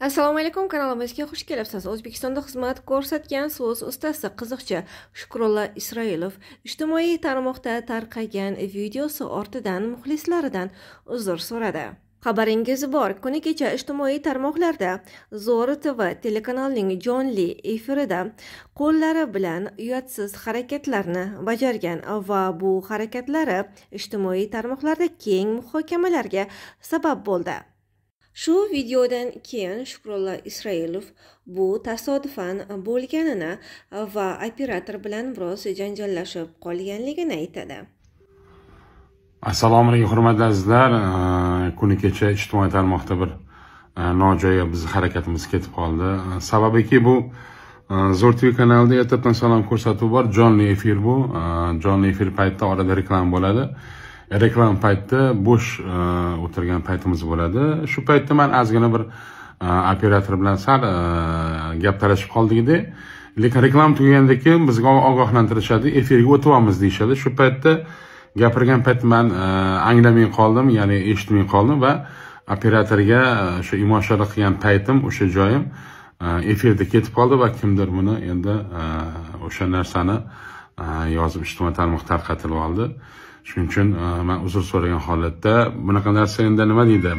assalomu alaykum kanalimizga xush kelibsiz o'zbekistonda xizmat ko'rsatgan so'z ustasi qiziqchi shukrullo isroilov ijtimoiy tarmoqda tarqagan videosi ortidan muxlislaridan uzr so'radi xabaringiz bor kuni kecha ijtimoiy tarmoqlarda zo'r tv telekanalining jonli efirida qo'llari bilan uyatsiz harakatlarni bajargan va bu harakatlari ijtimoiy tarmoqlarda keng muhokamalarga sabab bo'ldi shu videodan keyin shukrullo isroilov bu tasodifan bo'lganini va operator bilan biroz janjallashib qolganligini aytadi assalomu alaykum hurmatli azizlar kuni kecha ijtimoiy tarmoqda bir e, nojo'ya bizni harakatimiz ketib qoldi e, sababiki bu e, zo'r tv kanalida ertadan salom ko'rsatuv bor jonli efir bu jonli efir paytida orada reklama bo'ladi reklama paytida bo'sh e, o'tirgan paytimiz bo'ladi shu paytda man ozgina bir e, operator bilan sal e, gap talashib qoldikda lekin reklama tugagandan keyin bizga ogohlantirishadi efirga o'tyapmiz deyishadi shu paytda gapirgan payt man anglamay qoldim ya'ni eshitmay qoldim va operatorga o'sha imoshara qilgan paytim o'sha joyim efirda ketib qoldi va kimdir buni endi o'sha narsani Э, yozib ijtimoiy tarmoq tarqatilib oldi shuning uchun e, man uzr so'ragan holatda bunaqa narsa endi nima deydi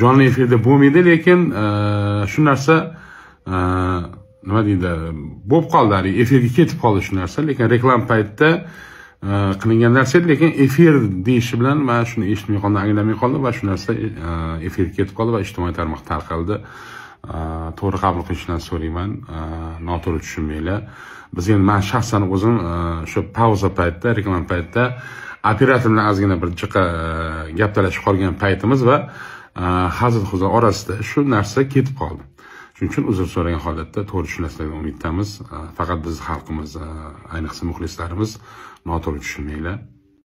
jonli efirda bo'lmaydi lekin e, shu narsa e, nima deydi bo'lib qoldi haligi efirga ketib qoldi shu narsa lekin reklam paytida qilingan narsa edi lekin efir deyishi bilan man shuni eshitmay qoldim anglamay qoldim va shu narsa efirga ketib qoldi va ijtimoiy tarmoqqa tarqaldi Э, to'g'ri qabul qilishlarini so'rayman э, noto'g'ri tushunmanglar biz endi man shaxsan o'zim o'sha e, pauza paytida reklama paytida operator bilan ozgina bir jiqqa e, gap talashib qolgan paytimiz va e, hazil huzur orasida shu narsa ketib qoldi shuning uchun uzr so'ragan holatda to'g'ri tushunasizlar umiddamiz faqat bizni xalqimiz ayniqsa muxlislarimiz noto'g'ri tushunmanglar